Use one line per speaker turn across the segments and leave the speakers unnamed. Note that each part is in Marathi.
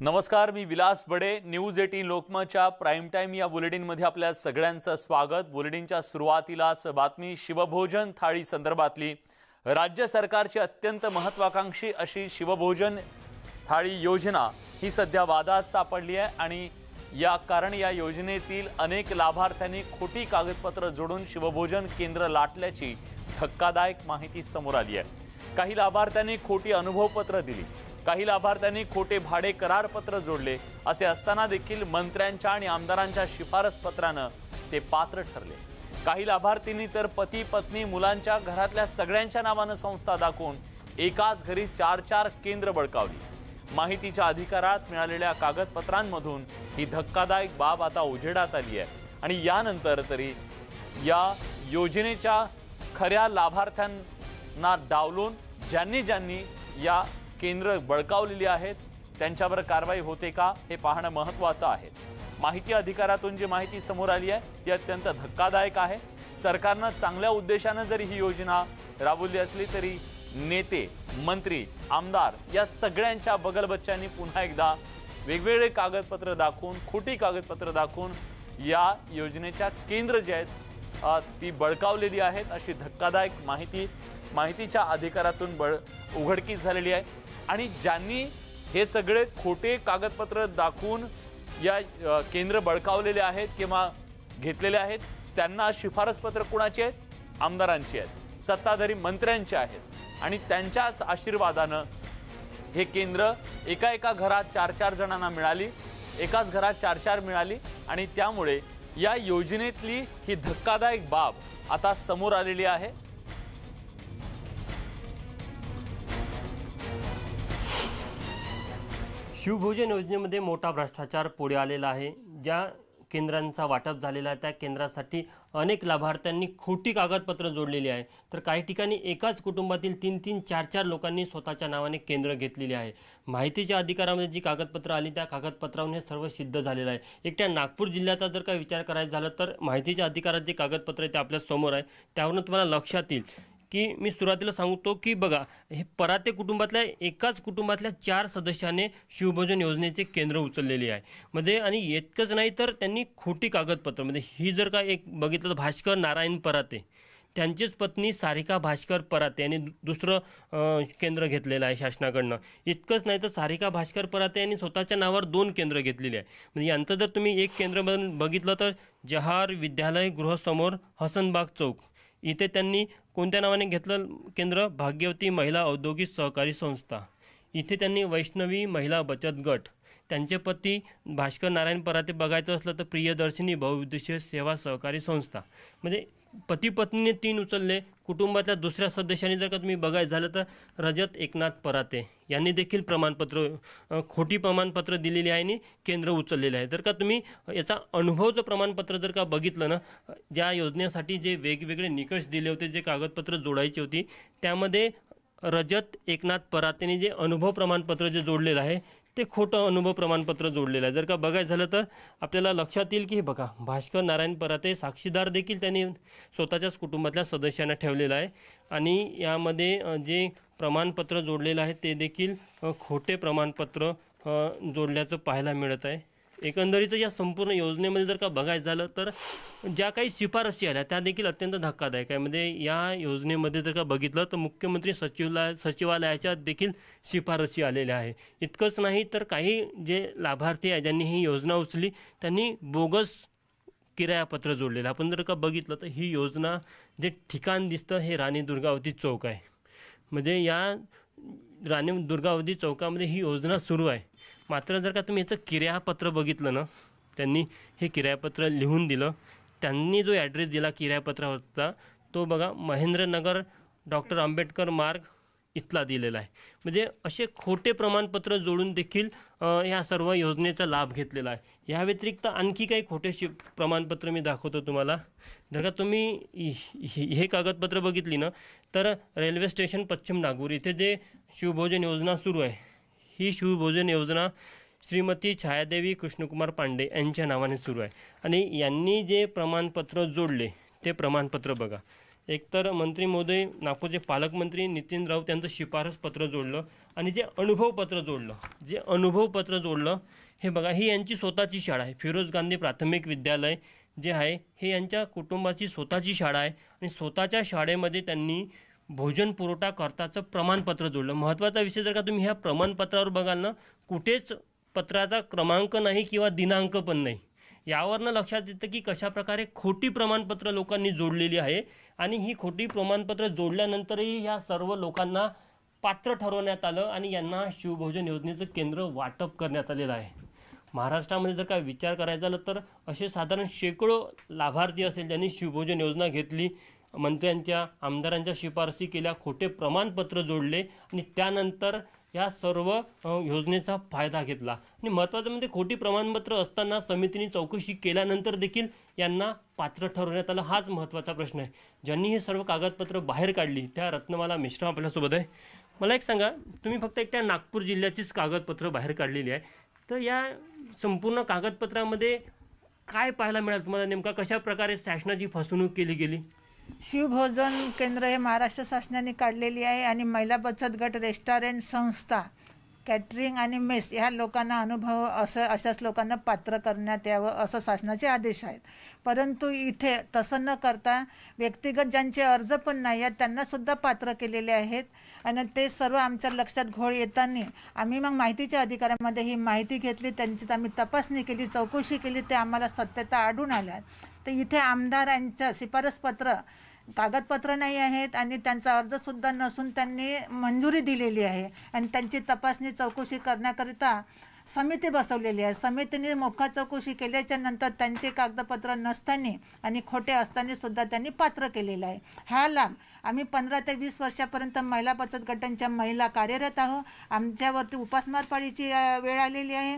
नमस्कार मी विलास बडे न्यूज एटीन लोकमतच्या प्राईम टाईम या बुलेटिनमध्ये आपल्या सगळ्यांचं स्वागत बुलेटिनच्या सुरुवातीलाच बातमी शिवभोजन थाळी संदर्भातली राज्य सरकारची अत्यंत महत्त्वाकांक्षी अशी शिवभोजन थाळी योजना ही सध्या वादात सापडली आहे आणि या कारण या योजनेतील अनेक लाभार्थ्यांनी खोटी कागदपत्र जोडून शिवभोजन केंद्र लाटल्याची धक्कादायक माहिती समोर आली आहे काही लाभार्थ्यांनी खोटी अनुभवपत्र दिली काही लाभार्थ्यांनी खोटे भाडे करारपत्र जोडले असे असताना देखील मंत्र्यांच्या आणि आमदारांच्या शिफारस पत्रानं ते पात्र ठरले काही लाभार्थींनी तर पती पत्नी मुलांच्या घरातल्या सगळ्यांच्या नावानं संस्था दाखवून एकाच घरी चार चार केंद्र बळकावली माहितीच्या अधिकारात मिळालेल्या कागदपत्रांमधून ही धक्कादायक बाब आता उजेडात आली आहे आणि यानंतर तरी या योजनेच्या खऱ्या लाभार्थ्यांना डावलून ज्यांनी ज्यांनी या केंद्र बळकावलेली आहेत त्यांच्यावर कारवाई होते का हे पाहणं महत्त्वाचं आहे माहिती अधिकारातून जी माहिती समोर आली आहे ती अत्यंत धक्कादायक आहे सरकारनं चांगल्या उद्देशानं जरी ही योजना राबवली असली तरी नेते मंत्री आमदार या सगळ्यांच्या बगलबच्च्यांनी पुन्हा एकदा वेगवेगळे कागदपत्र दाखवून खोटी कागदपत्र दाखवून या योजनेच्या केंद्र जे आहेत ती बळकावलेली आहेत अशी धक्कादायक माहिती माहितीच्या अधिकारातून बळ उघडकीस झालेली आहे आणि ज्यांनी हे सगळे खोटे कागदपत्र दाखवून या केंद्र बळकावलेले आहेत किंवा घेतलेले आहेत त्यांना शिफारसपत्र कोणाची आहेत आमदारांची आहेत सत्ताधारी मंत्र्यांचे आहेत आणि त्यांच्याच आशीर्वादानं हे केंद्र एका एका घरात चार चार जणांना मिळाली एकाच घरात चार चार मिळाली आणि त्यामुळे या योजनेतली ही धक्कादायक बाब आता समोर आलेली आहे
शिवभोजन योजनेमध्ये मोठा भ्रष्टाचार पुढे आलेला आहे ज्या केंद्रांचा वाटप झालेला आहे त्या केंद्रासाठी अनेक लाभार्थ्यांनी खोटी कागदपत्र जोडलेली आहे तर काही ठिकाणी एकाच कुटुंबातील तीन तीन चार चार लोकांनी स्वतःच्या नावाने केंद्र घेतलेली आहे माहितीच्या अधिकारामध्ये जी कागदपत्र आली त्या कागदपत्रावरून हे सर्व सिद्ध झालेलं आहे एकट्या नागपूर जिल्ह्याचा जर का विचार करायचा झाला तर माहितीच्या अधिकारात जे कागदपत्र आहे ते आपल्या समोर आहे त्यावरून तुम्हाला लक्षात येईल की मी सुरुवातीला सांगतो की बघा हे पराते कुटुंबातल्या एकाच कुटुंबातल्या चार सदस्याने शिवभोजन योजनेचे केंद्र उचललेले आहे म्हणजे आणि इतकंच नाही तर त्यांनी खोटी कागदपत्र म्हणजे ही जर का एक बघितलं तर भास्कर नारायण पराते त्यांचीच पत्नी सारिका भास्कर पराते यांनी दुसरं केंद्र घेतलेलं आहे शासनाकडनं इतकंच नाही तर सारिका भास्कर पराते यांनी स्वतःच्या नावावर दोन केंद्र घेतलेली आहे म्हणजे यांचं जर तुम्ही एक केंद्र बघितलं तर जहार विद्यालय गृहसमोर हसनबाग चौक इथे त्यांनी कोणत्या नावाने घेतलं केंद्र भाग्यवती महिला औद्योगिक सहकारी संस्था इथे त्यांनी वैष्णवी महिला बचत गट त्यांचे पती भास्कर नारायण पराते बघायचं असलं तर प्रियदर्शिनी बहुउद्देशीय सेवा सहकारी संस्था म्हणजे पती पत्नीने तीन उचलले कुटुंबातल्या दुसऱ्या सदस्यांनी जर का तुम्ही बघायचं झालं तर रजत एकनाथ पराते यांनी देखील प्रमाणपत्र खोटी प्रमाणपत्र दिलेली आहे आणि केंद्र उचललेलं आहे जर का तुम्ही याचा जो प्रमाणपत्र जर का बघितलं ना ज्या योजनेसाठी जे वेगवेगळे निकष दिले होते जे कागदपत्र जोडायची होती त्यामध्ये रजत एकनाथ परातेने जे अनुभव प्रमाणपत्र जे जोडलेलं आहे ते खोटं अनुभव प्रमाणपत्र जोडलेलं आहे जर का बघायचं झालं तर आपल्याला लक्षात येईल की हे बघा भास्कर नारायण पराते साक्षीदार देखील त्यांनी स्वतःच्याच कुटुंबातल्या सदस्यांना ठेवलेलं आहे आणि यामध्ये जे प्रमाणपत्र जोडलेलं आहे ते देखील खोटे प्रमाणपत्र जोडल्याचं पाहायला मिळत आहे एकंदरीत या संपूर्ण योजनेमध्ये जर का बघायचं झालं तर ज्या काही शिफारसी आल्या त्या देखील अत्यंत धक्कादायक आहे म्हणजे या योजनेमध्ये जर का बघितलं तर मुख्यमंत्री सचिवालय सचिवालयाच्या देखील शिफारसी आलेल्या आहे इतकंच नाही तर काही जे लाभार्थी आहे ज्यांनी ही योजना उचली त्यांनी बोगस किरायापत्र जोडलेलं आपण जर का बघितलं तर ही योजना जे ठिकाण दिसतं हे राणी दुर्गावती चौक आहे म्हणजे या राणी दुर्गावती चौकामध्ये ही योजना सुरू आहे मात्र जर का तुम्ही याचं किरायापत्र बघितलं ना त्यांनी हे किरायापत्र लिहून दिलं त्यांनी जो ॲड्रेस दिला किरायापत्रावरचा तो बघा महेंद्रनगर डॉक्टर आंबेडकर मार्ग इथला दिलेला आहे म्हणजे असे खोटे प्रमाणपत्र जोडून देखील ह्या सर्व योजनेचा लाभ घेतलेला आहे या व्यतिरिक्त आणखी काही खोटे शि प्रमाणपत्र मी दाखवतो तुम्हाला जर का तुम्ही हे कागदपत्र बघितली ना तर रेल्वे स्टेशन पश्चिम नागपूर इथे जे शिवभोजन योजना सुरू आहे ही शिवभोजन योजना श्रीमती छायादेवी कृष्णकुमार पांडे यांच्या नावाने सुरू आहे आणि यांनी जे प्रमाणपत्र जोडले ते प्रमाणपत्र बघा एकतर मंत्री मोदय नागपूरचे पालकमंत्री नितीन राऊत यांचं शिफारस पत्र जोडलं आणि जे अनुभवपत्र जोडलं जे अनुभवपत्र जोडलं हे बघा ही यांची स्वतःची शाळा आहे फिरोज गांधी प्राथमिक विद्यालय जे आहे हे यांच्या कुटुंबाची स्वतःची शाळा आहे आणि स्वतःच्या शाळेमध्ये त्यांनी भोजन पुरवठा करताचं प्रमाणपत्र जोडलं महत्त्वाचा विषय जर का तुम्ही ह्या प्रमाणपत्रावर बघाल ना कुठेच पत्राचा क्रमांक नाही किंवा दिनांक पण नाही यावरनं लक्षात येतं की कशाप्रकारे खोटी प्रमाणपत्र लोकांनी जोडलेली आहे आणि ही खोटी प्रमाणपत्र जोडल्यानंतरही ह्या सर्व लोकांना पात्र ठरवण्यात आलं आणि यांना शिवभोजन योजनेचं केंद्र वाटप करण्यात आलेलं आहे महाराष्ट्रामध्ये जर का विचार करायचा झाला तर असे साधारण शेकडो लाभार्थी असेल ज्यांनी शिवभोजन योजना घेतली मंत्र्यांच्या आमदारांच्या शिफारसी केल्या खोटे प्रमाणपत्र जोडले आणि त्यानंतर या सर्व योजनेचा फायदा घेतला आणि महत्त्वाचं म्हणजे खोटी प्रमाणपत्र असताना समितीने चौकशी केल्यानंतर देखील यांना पात्र ठरवण्यात आलं हाच महत्त्वाचा प्रश्न आहे ज्यांनी हे सर्व कागदपत्र बाहेर काढली त्या रत्नमाला मिश्रा आपल्यासोबत आहे मला एक सांगा तुम्ही फक्त एकट्या नागपूर जिल्ह्याचीच कागदपत्र बाहेर काढलेली आहे तर या संपूर्ण कागदपत्रामध्ये काय पाहायला मिळालं तुम्हाला नेमका कशा प्रकारे शासनाची फसवणूक केली गेली
शिवभोजन केंद्र हे महाराष्ट्र शासनाने काढलेली आहे आणि महिला बचत गट रेस्टॉरंट संस्था कॅटरिंग आणि मेस ह्या लोकांना अनुभव असं अशाच लोकांना पात्र करण्यात यावं असं शासनाचे आदेश आहेत परंतु इथे तसं न करता व्यक्तिगत ज्यांचे अर्ज पण नाही आहेत त्यांनासुद्धा पात्र केलेले आहेत आणि ते सर्व आमच्या लक्षात घोळ येताना आम्ही मग माहितीच्या अधिकारामध्ये ही माहिती घेतली त्यांची आम्ही तपासणी केली चौकशी केली ते आम्हाला सत्यता आढळून आल्या तर इथे आमदारांच्या शिफारसपत्र कागदपत्र नाही आहेत आणि त्यांचा अर्जसुद्धा नसून त्यांनी मंजुरी दिलेली आहे आणि त्यांची तपासणी चौकशी करण्याकरिता समिती बसवलेली आहे समितीने मोखा चौकशी केल्याच्या नंतर त्यांचे कागदपत्र नसताना आणि खोटे असताना सुद्धा त्यांनी पात्र केलेलं आहे हा लाभ आम्ही पंधरा ते वीस वर्षापर्यंत महिला बचत गटांच्या महिला कार्यरत आहोत आमच्यावरती उपासमार पाळीची वेळ आलेली आहे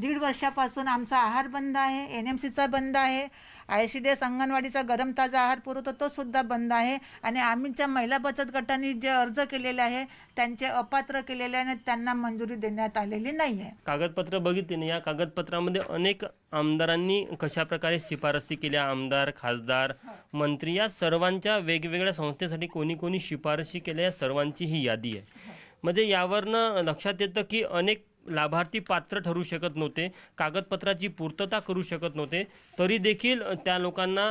दीड वर्षापासून आमचा आहार बंद आहे एन एम सीचा बंद आहे आय सी डी एस अंगणवाडीचा गरम ताजा आहार पुरवतो तोसुद्धा बंद आहे आणि आम्ही महिला बचत गटांनी जे अर्ज केलेले आहे त्यांचे अपात्र केलेले आणि त्यांना मंजुरी देण्यात आलेली नाही आहे
कागदपत्र बघितली या कागदपत्रामध्ये अनेक आमदारांनी कशाप्रकारे शिफारसी केल्या आमदार खासदार मंत्री या सर्वांच्या वेगवेगळ्या संस्थेसाठी कोणी कोणी शिफारशी केल्या या सर्वांची ही यादी आहे म्हणजे यावरनं लक्षात येतं की अनेक लाभार्थी पात्र ठरू शकत नव्हते कागदपत्राची पूर्तता करू शकत नव्हते तरी देखील त्या लोकांना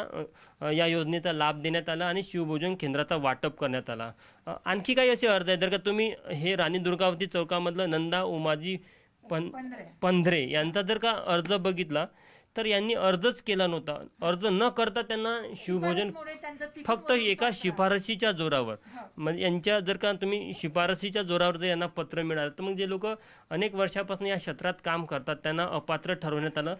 या योजनेचा लाभ देण्यात आला आणि शिवभोजन केंद्राचा वाटप करण्यात आला आणखी काही असे अर्ज आहेत जर का तुम्ही हे राणी दुर्गावती चौकामधलं नंदा उमाजी पं पंधरे यांचा जर का अर्ज बघितला तर यांनी अर्जच केला नव्हता अर्ज न करता त्यांना शिवभोजन फक्त एका शिफारशीच्या जोरावर हो. म्हणजे यांच्या जर का तुम्ही शिफारशीच्या जोरावर जर यांना पत्र मिळालं तर मग जे लोक अनेक वर्षापासून या क्षेत्रात काम करतात त्यांना अपात्र ठरवण्यात आलं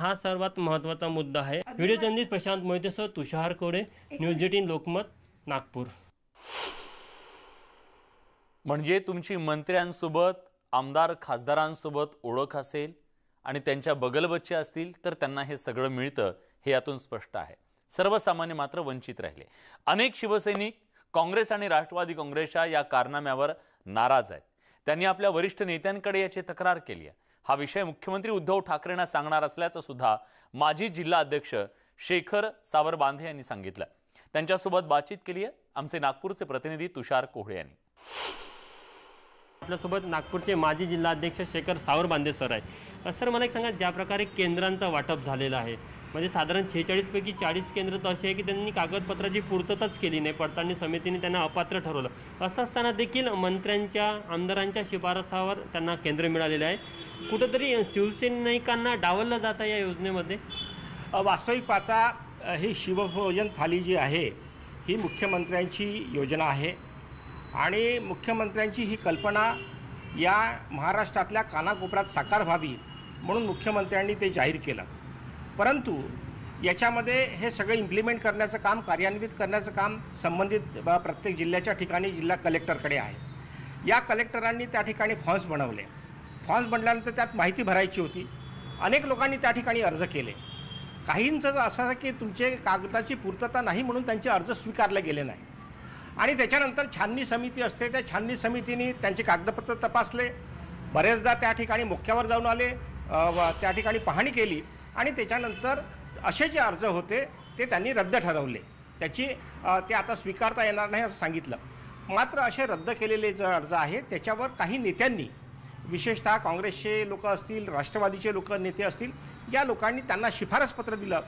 हा सर्वात महत्वाचा मुद्दा आहे व्हिडिओ चंदित प्रशांत मोहितेसह तुषार कोडे न्यूज एटीन लोकमत नागपूर म्हणजे तुमची मंत्र्यांसोबत आमदार
खासदारांसोबत ओळख असेल आणि त्यांच्या बगलबच्चे असतील तर त्यांना हे सगळं मिळतं हे यातून स्पष्ट आहे सर्वसामान्य मात्र वंचित राहिले अनेक शिवसैनिक काँग्रेस आणि राष्ट्रवादी काँग्रेसच्या या कारनाम्यावर नाराज आहेत त्यांनी आपल्या वरिष्ठ नेत्यांकडे याची तक्रार केली आहे हा विषय मुख्यमंत्री उद्धव ठाकरेंना सांगणार असल्याचं सुद्धा माजी जिल्हा अध्यक्ष शेखर सावरबांधे यांनी सांगितलं त्यांच्यासोबत बातचीत केली आहे आमचे नागपूरचे
प्रतिनिधी तुषार कोहळे यांनी आपल्यासोबत नागपूरचे माजी जिल्हाध्यक्ष शेखर सावर सर आहे सर मला एक सांगा ज्या प्रकारे केंद्रांचा वाटप झालेला आहे म्हणजे साधारण छेचाळीसपैकी चाळीस केंद्र तर असे आहे की त्यांनी कागदपत्राची पूर्तताच केली नाही पडताळणी समितीने त्यांना अपात्र ठरवलं असं असताना देखील मंत्र्यांच्या आमदारांच्या शिफारसावर त्यांना केंद्र मिळालेलं आहे कुठंतरी शिवसैनिकांना डावललं जातं या योजनेमध्ये वास्तविक
पाहता ही शिवभोजन थाली जी आहे ही मुख्यमंत्र्यांची योजना आहे आणि मुख्यमंत्र्यांची ही कल्पना या महाराष्ट्रातल्या कानाकोपऱ्यात साकार व्हावी म्हणून मुख्यमंत्र्यांनी ते जाहीर केलं परंतु याच्यामध्ये हे सगळं इम्प्लिमेंट करण्याचं काम कार्यान्वित करण्याचं काम संबंधित प्रत्येक जिल्ह्याच्या ठिकाणी जिल्हा कलेक्टरकडे आहे या कलेक्टरांनी त्या ठिकाणी फॉर्म्स बनवले फॉर्म्स बनल्यानंतर त्यात माहिती भरायची होती अनेक लोकांनी त्या ठिकाणी अर्ज केले काहींचं असं की तुमचे कागदाची पूर्तता नाही म्हणून त्यांचे अर्ज स्वीकारले गेले नाही आणि त्याच्यानंतर छाननी समिती असते त्या छाननी समितीने त्यांचे कागदपत्र तपासले बरेचदा त्या ठिकाणी मुख्यावर जाऊन आले त्या ठिकाणी पाहणी केली आणि त्याच्यानंतर असे जे अर्ज होते ते त्यांनी रद्द ठरवले त्याची ते आता स्वीकारता येणार नाही असं सांगितलं मात्र असे रद्द केलेले जे अर्ज आहेत त्याच्यावर काही नेत्यांनी विशेषतः काँग्रेसचे लोक असतील राष्ट्रवादीचे लोक नेते असतील या लोकांनी त्यांना शिफारसपत्र दिलं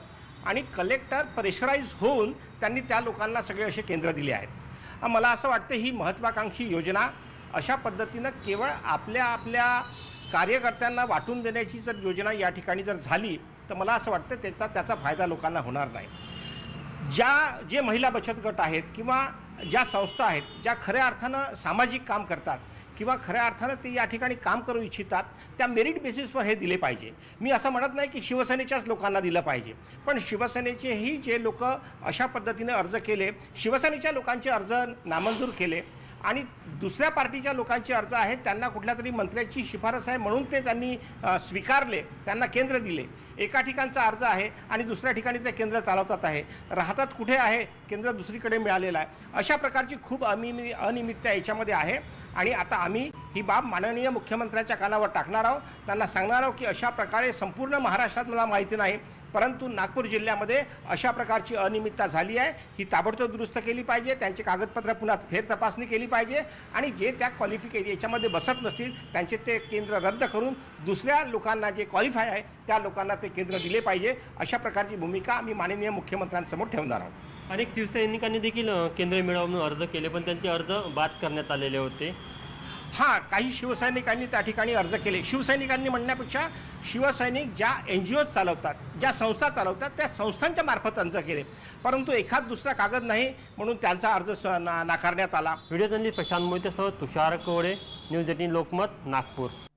आणि कलेक्टर प्रेशराईज होऊन त्यांनी त्या लोकांना सगळे असे केंद्र दिले आहेत मला असं वाटतं ही महत्त्वाकांक्षी योजना अशा पद्धतीनं केवळ आपल्या आपल्या कार्यकर्त्यांना वाटून देण्याची जर योजना या ठिकाणी जर झाली तर मला असं वाटतं त्याचा त्याचा फायदा लोकांना होणार नाही ज्या जे महिला बचत गट आहेत किंवा ज्या संस्था आहेत ज्या खऱ्या अर्थानं सामाजिक काम करतात किंवा खऱ्या अर्थानं ते या ठिकाणी काम करू इच्छितात त्या मेरिट बेसिसवर हे दिले पाहिजे मी असं म्हणत नाही की शिवसेनेच्याच लोकांना दिलं पाहिजे पण शिवसेनेचेही जे लोक अशा पद्धतीने अर्ज केले शिवसेनेच्या लोकांचे अर्ज नामंजूर केले आणि दुसऱ्या पार्टीच्या लोकांची अर्ज आहेत त्यांना कुठल्या तरी मंत्र्याची शिफारस आहे म्हणून ते त्यांनी स्वीकारले त्यांना केंद्र दिले एका ठिकाणचा अर्ज आहे आणि दुसऱ्या ठिकाणी ते केंद्र चालवतात आहे राहतात कुठे आहे केंद्र दुसरीकडे मिळालेलं आहे अशा प्रकारची खूप अनियमित अनियमितता याच्यामध्ये आहे आणि आता आम्ही ही बाब माननीय मुख्यमंत्र्यांच्या कानावर टाकणार आहोत त्यांना सांगणार आहोत की अशा प्रकारे संपूर्ण महाराष्ट्रात मला माहिती नाही परंतु नागपूर जिल्ह्यामध्ये अशा प्रकारची अनियमितता झाली आहे ही ताबडतोब दुरुस्त केली पाहिजे त्यांची कागदपत्र पुन्हा फेर तपासणी केली पाहिजे आणि जे त्या क्वालिफिके याच्यामध्ये बसत नसतील त्यांचे ते केंद्र रद्द करून दुसऱ्या लोकांना जे क्वालिफाय आहे त्या लोकांना ते केंद्र दिले पाहिजे अशा प्रकारची भूमिका आम्ही माननीय मुख्यमंत्र्यांसमोर ठेवणार आहोत
अनेक शिवसैनिकांनी देखील केंद्र मिळवून अर्ज केले पण
त्यांचे अर्ज बाद करण्यात आलेले होते हा काही शिवसैनिकांनी त्या ठिकाणी अर्ज केले शिवसैनिकांनी म्हणण्यापेक्षा शिवसैनिक ज्या एन जी ओ चालवतात ज्या संस्था चालवतात त्या संस्थांच्या मार्फत अर्ज केले परंतु एखाद दुसरा कागद नाही म्हणून त्यांचा अर्ज नाकारण्यात आला
व्हिडिओ जर्नलिस्ट प्रशांत मोहितेसह तुषार कोवळे न्यूज एटीन लोकमत नागपूर